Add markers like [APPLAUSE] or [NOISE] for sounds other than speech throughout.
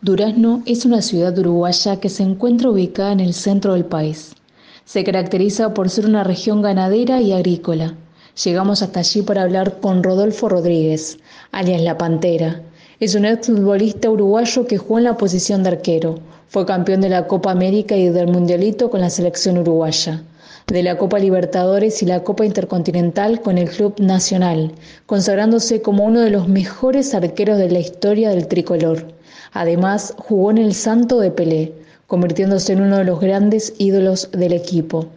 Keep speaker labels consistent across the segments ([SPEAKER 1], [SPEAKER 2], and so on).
[SPEAKER 1] Durazno es una ciudad uruguaya que se encuentra ubicada en el centro del país. Se caracteriza por ser una región ganadera y agrícola. Llegamos hasta allí para hablar con Rodolfo Rodríguez, alias La Pantera. Es un exfutbolista uruguayo que jugó en la posición de arquero. Fue campeón de la Copa América y del Mundialito con la selección uruguaya, de la Copa Libertadores y la Copa Intercontinental con el Club Nacional, consagrándose como uno de los mejores arqueros de la historia del tricolor. Además, jugó en el Santo de Pelé, convirtiéndose en uno de los grandes ídolos del equipo.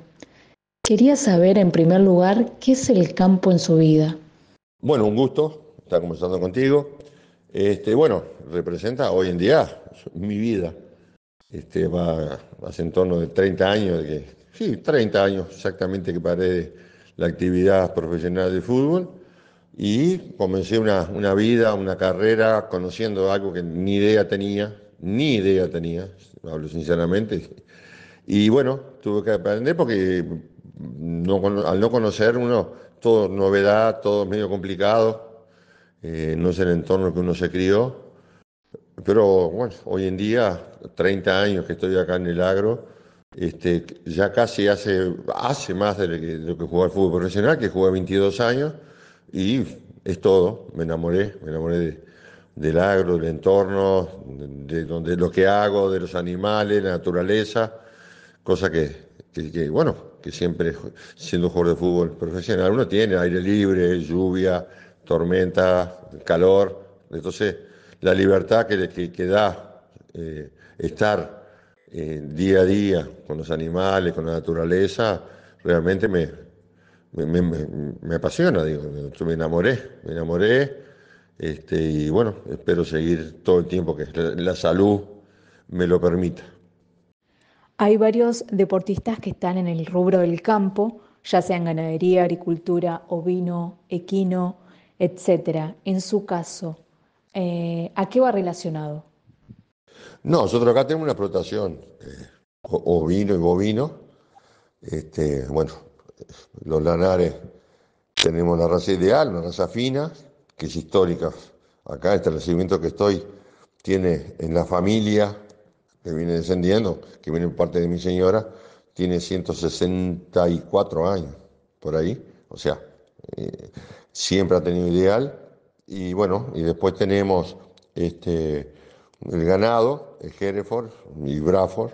[SPEAKER 1] Quería saber, en primer lugar, qué es el campo en su
[SPEAKER 2] vida. Bueno, un gusto estar conversando contigo. Este, bueno, representa hoy en día mi vida. Este, va hace en torno de 30 años, que, sí, 30 años exactamente que paré la actividad profesional de fútbol y comencé una, una, vida, una carrera, conociendo algo que ni idea tenía, ni idea tenía, hablo sinceramente. Y bueno, tuve que aprender porque al no conocer uno, todo novedad, todo medio complicado, eh, no es el entorno que uno se crió. Pero bueno, hoy en día, 30 años que estoy acá en el agro, este, ya casi hace, hace más de lo que, fútbol profesional, que jugué 22 años, y es todo, me enamoré, me enamoré del agro, del entorno, de, donde, lo que hago, de los animales, la naturaleza, cosa que, bueno, que siempre siendo un jugador de fútbol profesional uno tiene aire libre, lluvia, tormenta, calor, entonces la libertad que, que, da eh, estar eh, día a día con los animales, con la naturaleza, realmente me, me, apasiona, digo, me enamoré, me enamoré, este, y bueno, espero seguir todo el tiempo que la salud me lo permita.
[SPEAKER 1] Hay varios deportistas que están en el rubro del campo, ya sea ganadería, agricultura, ovino, equino, etcétera. En su caso, eh, ¿a qué va relacionado?
[SPEAKER 2] No, nosotros acá tenemos una explotación eh, ovino y bovino. Este, bueno, los lanares tenemos la raza ideal, una raza fina, que es histórica. Acá este recibimiento que estoy tiene en la familia que viene descendiendo, que viene parte de mi señora, tiene 164 años por ahí, o sea, eh, siempre ha tenido ideal. Y bueno, y después tenemos este, el ganado, el Hereford y Braford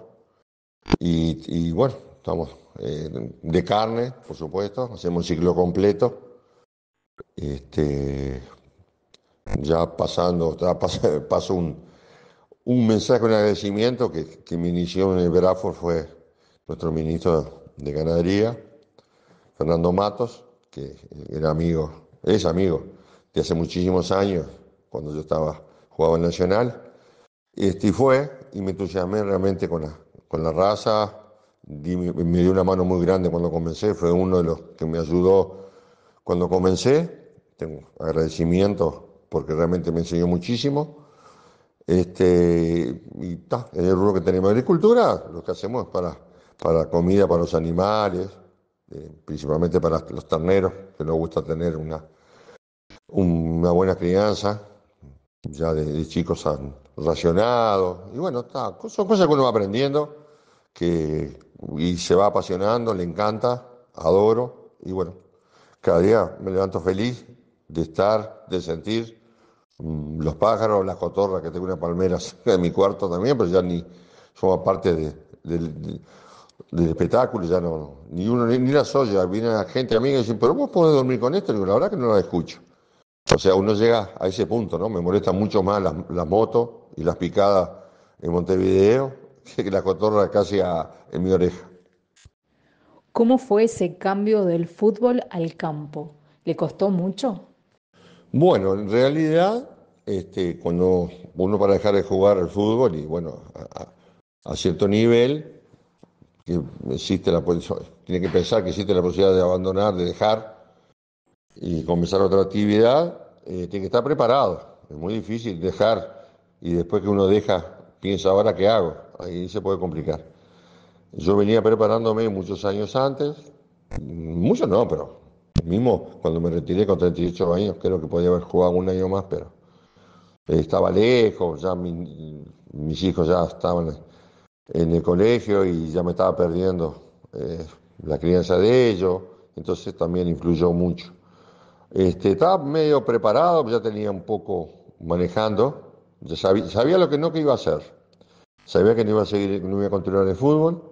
[SPEAKER 2] Y, y bueno, estamos eh, de carne, por supuesto, hacemos un ciclo completo. Este, ya pasando, [LAUGHS] paso, un, mensaje, un agradecimiento que, que me inició en el Berafor fue nuestro ministro de Ganadería, Fernando Matos, que era amigo, es amigo de hace muchísimos años, cuando yo estaba jugaba en Nacional. Este, y fue, y me entusiasmé realmente con la, con la raza, me dio una mano muy grande cuando comencé, fue uno de los que me ayudó cuando comencé, tengo agradecimiento porque realmente me enseñó muchísimo. Este, y está en el rubro que tenemos agricultura, lo que hacemos es para, para comida, para los animales, eh, principalmente para los terneros, que nos gusta tener una, una buena crianza, ya de, chicos han racionado, y bueno, son cosas que uno va aprendiendo, que y se va apasionando, le encanta, adoro y bueno, cada día me levanto feliz de estar, de sentir mm, los pájaros, las cotorras, que tengo una palmera [LAUGHS] en mi cuarto también, pero ya ni somos parte de, del espectáculo, ya no, ni uno, ni, la soya, viene la gente amiga y dice, pero vos puedo dormir con esto, y la verdad que no la escucho. O sea, uno llega a ese punto, ¿no? Me molesta mucho más la las motos y las picadas en Montevideo [LAUGHS] que la cotorra casi a, en mi oreja.
[SPEAKER 1] ¿Cómo fue ese cambio del fútbol al campo? ¿Le costó mucho?
[SPEAKER 2] Bueno, en realidad, este, cuando uno para dejar de jugar al fútbol y bueno, a, cierto nivel, que existe la tiene que pensar que existe la posibilidad de abandonar, de dejar y comenzar otra actividad, eh, tiene que estar preparado. Es muy difícil dejar y después que uno deja, piensa ahora qué hago ahí se puede complicar. Yo venía preparándome muchos años antes, muchos no, pero mismo cuando me retiré con 38 años, creo que podía haber jugado un año más, pero estaba lejos, ya mis hijos ya estaban en el colegio y ya me estaba perdiendo eh, la crianza de ellos, entonces también influyó mucho. Este, estaba medio preparado, ya tenía un poco manejando, ya sabía lo que no que iba a hacer Sabía que no iba a seguir, no iba a continuar en el fútbol,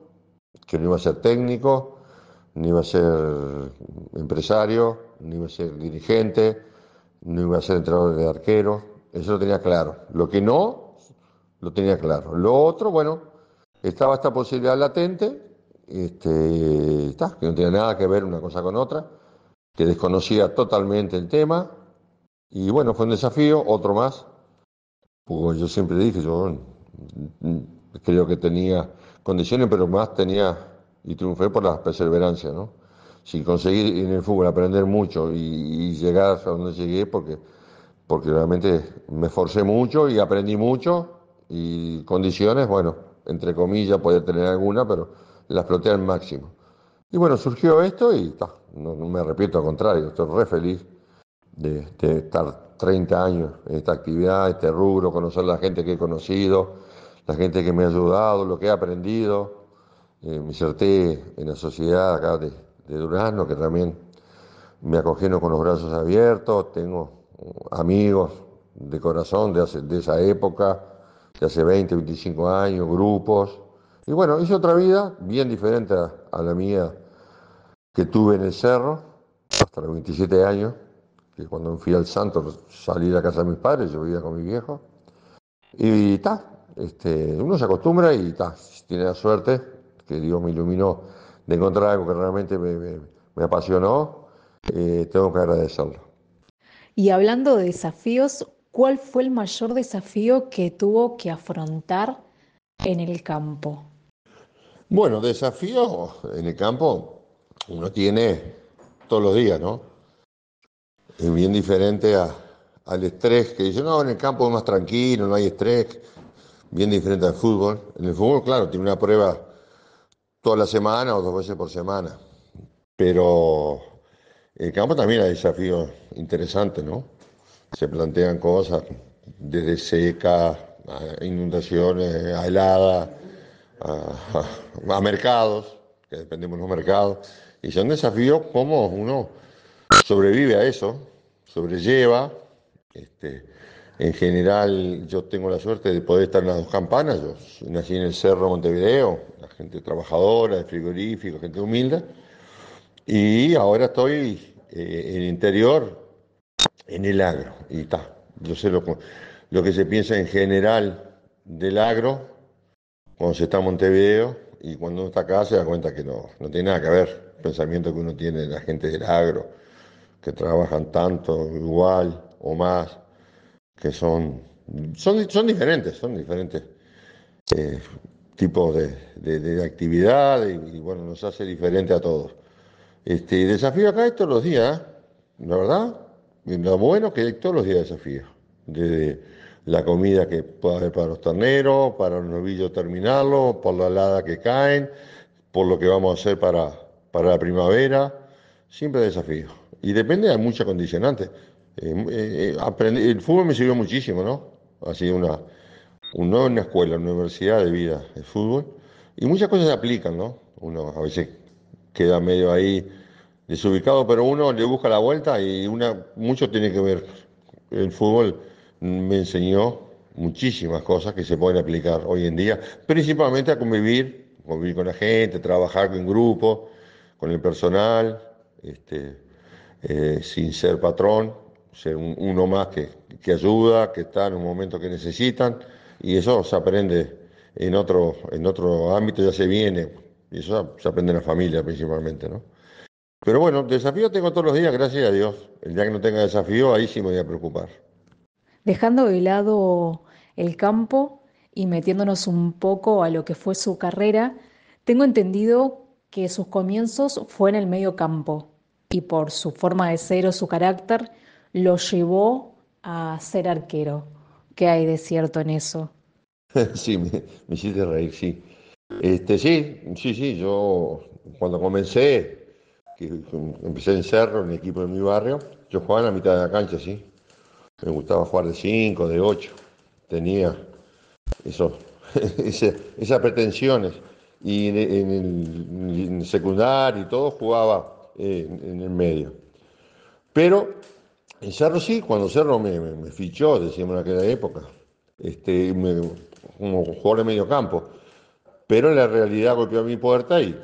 [SPEAKER 2] que no iba a ser técnico, ni iba a ser empresario, ni iba a ser dirigente, no iba a ser entrenador de arquero. Eso lo tenía claro. Lo que no, lo tenía claro. Lo otro, bueno, estaba esta posibilidad latente, este, está, que no tenía nada que ver una cosa con otra, que desconocía totalmente el tema. Y bueno, fue un desafío, otro más. Pues yo siempre dije, yo Mm, creo que tenía condiciones, pero más tenía y triunfé por la perseverancia, ¿no? Sin conseguir en el fútbol aprender mucho y, llegar a donde llegué, porque, porque realmente me esforcé mucho y aprendí mucho y condiciones, bueno, entre comillas, podía tener alguna, pero la exploté al máximo. Y bueno, surgió esto y no, me repito, al contrario, estoy re feliz de, estar 30 años en esta actividad, este rubro, conocer a la gente que he conocido la gente que me ha ayudado, lo que he aprendido. Eh, me inserté en la sociedad acá de, de Durazno, que también me acogieron con los brazos abiertos. Tengo uh, amigos de corazón de, esa época, de hace 20, 25 años, grupos. Y bueno, hice otra vida bien diferente a, la mía que tuve en el cerro hasta los 27 años, que cuando fui al Santo salí de la casa de mis padres, yo vivía con mi viejo. Y está. Este, uno se acostumbra y ta, tiene la suerte que Dios me iluminó de encontrar algo que realmente me, apasionó, eh, tengo que agradecerlo.
[SPEAKER 1] Y hablando de desafíos, ¿cuál fue el mayor desafío que tuvo que afrontar en el campo?
[SPEAKER 2] Bueno, desafío en el campo uno tiene todos los días, ¿no? Es bien diferente al estrés que dice, no, en el campo es más tranquilo, no hay estrés, bien diferente al fútbol. En el fútbol, claro, tiene una prueba toda la semana o dos veces por semana, pero en el campo también hay desafíos interesantes, ¿no? Se plantean cosas desde seca, inundaciones, a heladas, a, mercados, que dependemos de los mercados, y son desafíos como uno sobrevive a eso, sobrelleva, este, en general, yo tengo la suerte de poder estar en las dos campanas. Yo nací en el Cerro Montevideo, la gente trabajadora, de frigorífico, gente humilde. Y ahora estoy eh, en el interior, en el agro. Y está, yo sé lo, que se piensa en general del agro cuando se está en Montevideo y cuando uno está acá se da cuenta que no, no tiene nada que ver. El pensamiento que uno tiene de la gente del agro, que trabajan tanto, igual o más que son, son, diferentes, son diferentes eh, tipos de, actividad y, bueno, nos hace diferente a todos. Este, desafío acá es todos los días, ¿eh? la verdad, lo bueno que todos los días desafíos, desde la comida que puede haber para los terneros, para los novillos terminarlo, por la helada que caen, por lo que vamos a hacer para, para la primavera, siempre desafío. Y depende de muchas condicionantes eh, eh, eh el fútbol me sirvió muchísimo, ¿no? Ha sido una, una, una escuela, una universidad de vida, el fútbol. Y muchas cosas se aplican, ¿no? Uno a veces queda medio ahí desubicado, pero uno le busca la vuelta y una, mucho tiene que ver. El fútbol me enseñó muchísimas cosas que se pueden aplicar hoy en día, principalmente a convivir, convivir con la gente, trabajar en grupo, con el personal, este, eh, sin ser patrón ser uno más que, que, ayuda, que está en un momento que necesitan, y eso se aprende en otro, en otro ámbito, ya se viene, y eso se aprende en la familia principalmente, ¿no? Pero bueno, desafío tengo todos los días, gracias a Dios. El día que no tenga desafío, ahí sí me voy a preocupar.
[SPEAKER 1] Dejando de lado el campo y metiéndonos un poco a lo que fue su carrera, tengo entendido que sus comienzos fue en el medio campo y por su forma de ser o su carácter, lo llevó a ser arquero. ¿Qué hay de cierto en eso?
[SPEAKER 2] [LAUGHS] Sí, me, hiciste reír, sí. Este, sí, sí, sí, yo cuando comencé, que, empecé en Cerro, en el equipo de mi barrio, yo jugaba en la mitad de la cancha, sí. Me gustaba jugar de 5, de 8. Tenía eso, [LAUGHS] esas pretensiones. Y en, el, secundario y todo jugaba eh, en, en el medio. Pero en Cerro sí, cuando Cerro me, fichó, decíamos en aquella época, este, como jugador de medio campo, pero en la realidad golpeó a mi puerta y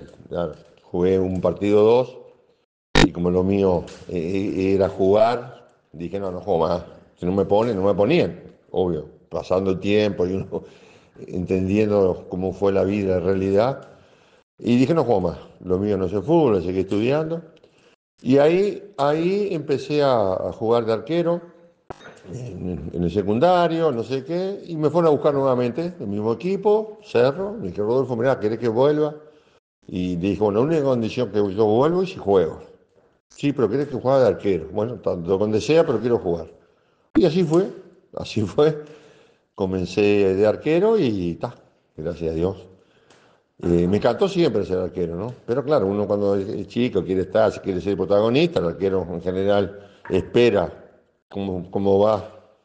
[SPEAKER 2] jugué un partido o dos, y como lo mío eh, eh, era jugar, dije, no, no juego más, si no me ponen, no me ponían, obvio, pasando el tiempo y uno [LAUGHS] entendiendo cómo fue la vida, en realidad, y dije, no juego más, lo mío no es el fútbol, seguí estudiando, y ahí, ahí empecé a, jugar de arquero, en, el secundario, no sé qué, y me fueron a buscar nuevamente, el mismo equipo, Cerro, me dijeron, Rodolfo, mirá, ¿querés que vuelva? Y dijo, la única condición que yo vuelvo es si juego. Sí, pero querés que juegue de arquero. Bueno, tanto donde sea, pero quiero jugar. Y así fue, así fue. Comencé de arquero y ta, gracias a Dios. Eh, me encantó siempre ser arquero, ¿no? Pero claro, uno cuando es chico quiere estar, quiere ser protagonista, el arquero en general espera cómo, cómo va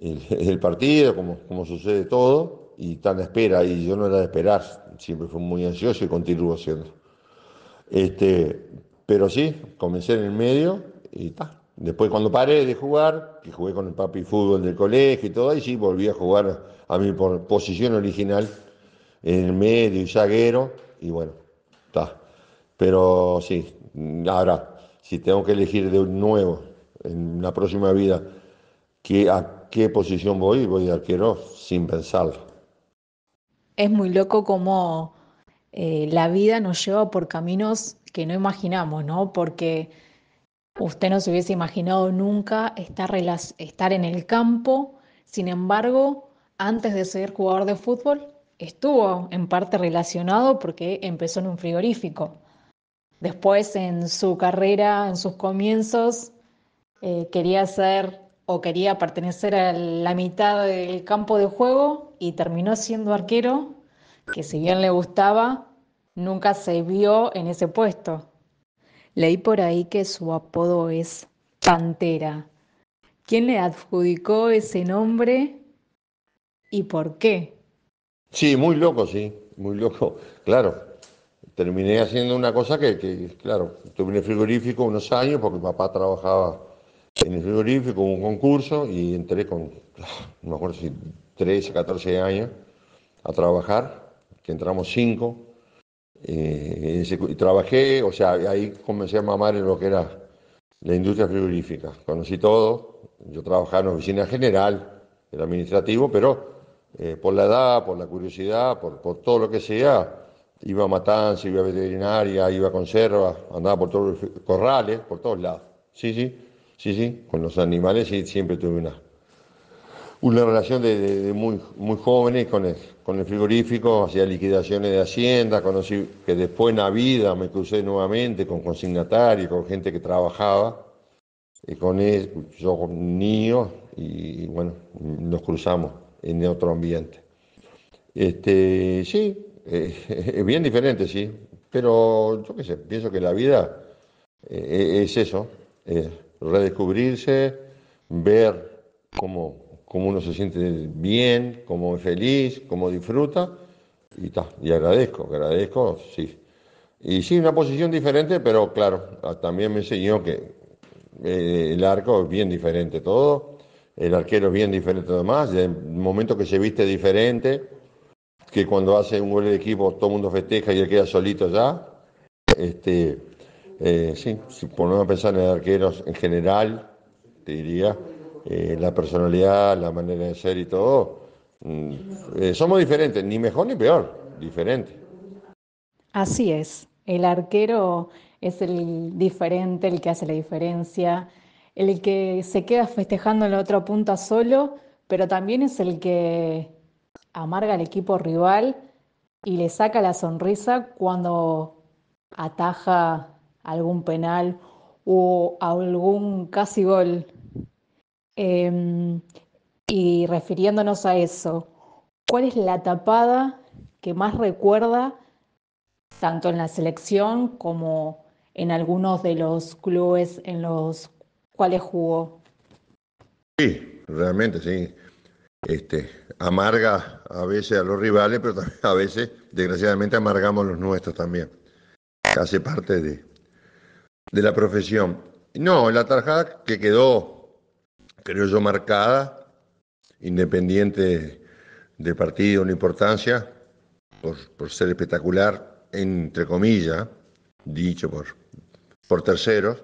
[SPEAKER 2] el, [LAUGHS] partido, cómo, cómo, sucede todo, y tan espera, y yo no era de esperar, siempre fui muy ansioso y continúo siendo. Este, pero sí, comencé en el medio y ta. Después cuando paré de jugar, que jugué con el papi fútbol del colegio y todo, ahí sí volví a jugar a mi posición original en el medio y zaguero y bueno, está. Pero sí, ahora, si tengo que elegir de nuevo en la próxima vida qué a qué posición voy, voy a arquero sin pensarlo.
[SPEAKER 1] Es muy loco como eh, la vida nos lleva por caminos que no imaginamos, ¿no? Porque usted no se hubiese imaginado nunca estar en el campo, sin embargo, antes de ser jugador de fútbol, estuvo en parte relacionado porque empezó en un frigorífico. Después en su carrera, en sus comienzos, eh, quería ser o quería pertenecer a la mitad del campo de juego y terminó siendo arquero, que si bien le gustaba, nunca se vio en ese puesto. Leí por ahí que su apodo es Pantera. ¿Quién le adjudicó ese nombre y por qué?
[SPEAKER 2] Sí, muy loco, sí, muy loco, claro. Terminé haciendo una cosa que, claro, estuve en el frigorífico unos años porque mi papá trabajaba en el frigorífico, hubo un concurso y entré con, no me acuerdo si 13, 14 años a trabajar, que entramos cinco eh, y trabajé, o sea, ahí comencé a mamar en lo que era la industria frigorífica. Conocí todo, yo trabajaba en oficina general, era administrativo, pero eh, por la edad, por la curiosidad, por, todo lo que sea, iba a matanza, iba a veterinaria, iba a conserva, andaba por todos los corrales, por todos lados. Sí, sí, sí, sí, con los animales y siempre tuve una, una relación de, muy, muy jóvenes con el, con el frigorífico, hacía liquidaciones de hacienda, conocí que después en la vida me crucé nuevamente con consignatarios, con gente que trabajaba, y eh, con él, yo con niños, y bueno, nos cruzamos en otro ambiente. Este, sí, eh, [LAUGHS] es bien diferente, sí, pero yo qué sé, pienso que la vida eh, e, es eso, redescubrirse, ver cómo, uno se siente bien, cómo es feliz, cómo disfruta, y, y agradezco, agradezco, sí. Y sí, una posición diferente, pero claro, ah, también me enseñó que eh, el arco es bien diferente todo, el arquero es bien diferente además, el momento que se viste diferente, que cuando hace un gol de equipo todo el mundo festeja y él queda solito ya. Este, eh, sí, si ponemos a pensar en arqueros en general, te diría, eh, la personalidad, la manera de ser y todo, mm, eh, somos diferentes, ni mejor ni peor, diferente.
[SPEAKER 1] Así es, el arquero es el diferente, el que hace la diferencia, el que se queda festejando en la otra punta solo, pero también es el que amarga al equipo rival y le saca la sonrisa cuando ataja algún penal o algún casi gol. Em, y refiriéndonos a eso, ¿cuál es la tapada que más recuerda tanto en la selección como en algunos de los clubes en los ¿Cuál es jugó.
[SPEAKER 2] Sí, realmente sí. Este, amarga a veces a los rivales, pero también a veces, desgraciadamente, amargamos a los nuestros también. Hace parte de, de la profesión. No, la tarjada que quedó, creo yo, marcada, independiente de partido ni importancia, por, ser espectacular, entre comillas, dicho por, por terceros,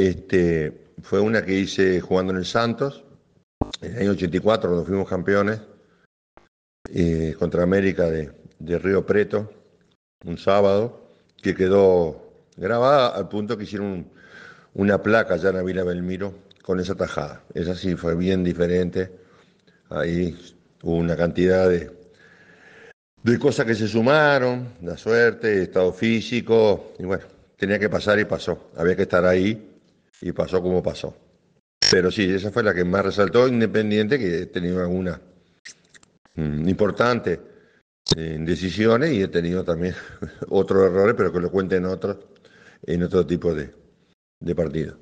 [SPEAKER 2] este, fue una que hice jugando en el Santos, en el año 84, cuando fuimos campeones, eh, contra América de, Río Preto, un sábado, que quedó grabada al punto que hicieron una placa allá en la Vila Belmiro con esa tajada. Esa sí fue bien diferente. Ahí hubo una cantidad de, de cosas que se sumaron, la suerte, estado físico, y bueno, tenía que pasar y pasó. Había que estar ahí y pasó como pasó. Pero sí, esa fue la que más resaltó, independiente que he tenido algunas mm, importantes eh, decisiones y he tenido también [LAUGHS] otros errores, pero que lo cuenten otros en otro tipo de, de partido.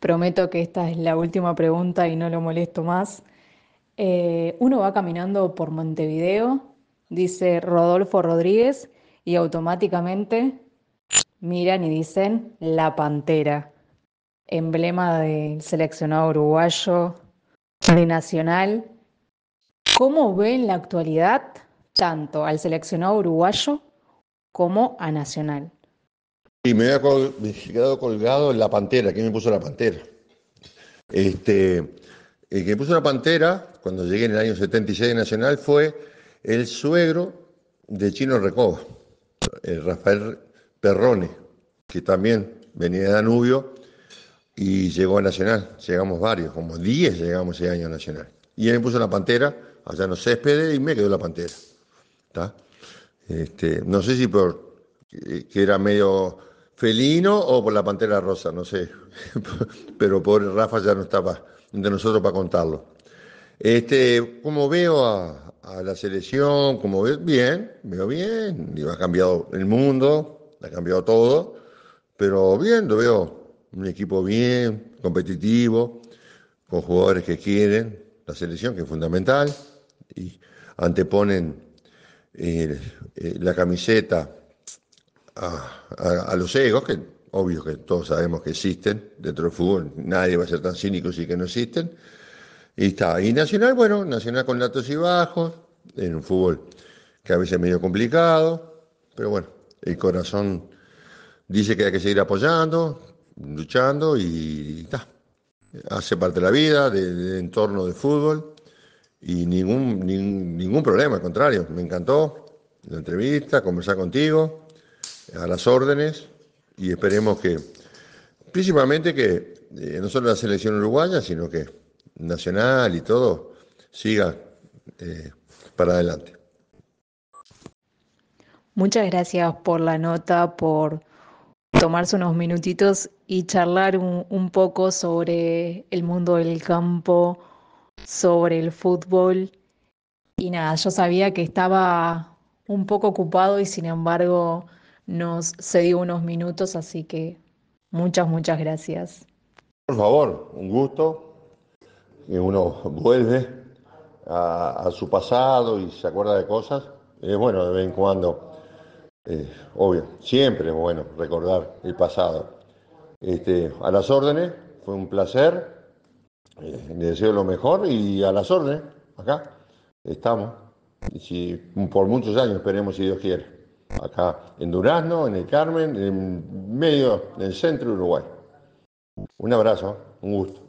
[SPEAKER 1] Prometo que esta es la última pregunta y no lo molesto más. Eh, uno va caminando por Montevideo, dice Rodolfo Rodríguez, y automáticamente miran y dicen La Pantera emblema del seleccionado uruguayo de Nacional. ¿Cómo ve en la actualidad tanto al seleccionado uruguayo como a Nacional?
[SPEAKER 2] Y me había quedado colgado en la pantera. ¿Quién me puso la pantera? Este, el que me puso la pantera, cuando llegué en el año 76 de Nacional, fue el suegro de Chino Recoba, el Rafael Perrone, que también venía de Danubio y llegó a Nacional. Llegamos varios, como 10 llegamos ese año a Nacional. Y él me puso la pantera, allá no céspedes, y me quedó la pantera. ¿está? Este, no sé si por eh, que era medio felino o por la pantera rosa, no sé. [LAUGHS] Pero pobre Rafa ya no estaba entre nosotros para contarlo. Este, como veo a, la selección, como veo, bien, veo bien, ha cambiado el mundo, ha cambiado todo, pero bien, lo veo un equipo bien, competitivo, con jugadores que quieren la selección, que es fundamental, y anteponen eh, eh, la camiseta a, los egos, que obvio que todos sabemos que existen dentro del fútbol, nadie va a ser tan cínico si que no existen. Y está. Y Nacional, bueno, Nacional con latos y bajos, en un fútbol que a veces es medio complicado, pero bueno, el corazón dice que hay que seguir apoyando, luchando y, hace parte de la vida, del entorno de fútbol y ningún, ningún problema, al contrario, me encantó la entrevista, conversar contigo, a las órdenes y esperemos que, principalmente que eh, no solo la selección uruguaya, sino que nacional y todo siga eh, para adelante.
[SPEAKER 1] Muchas gracias por la nota, por tomarse unos minutitos y charlar un, poco sobre el mundo del campo, sobre el fútbol. Y nada, yo sabía que estaba un poco ocupado y sin embargo nos cedió unos minutos, así que muchas, muchas gracias.
[SPEAKER 2] Por favor, un gusto. Que uno vuelve a, su pasado y se acuerda de cosas. es eh, bueno, de vez en cuando eh, obvio, siempre es bueno recordar el pasado. Este, a las órdenes, fue un placer. Eh, les deseo lo mejor y a las órdenes, acá estamos. Y si, por muchos años esperemos, si Dios quiere. Acá en Durazno, en el Carmen, en medio, del centro de Uruguay. Un abrazo, un gusto.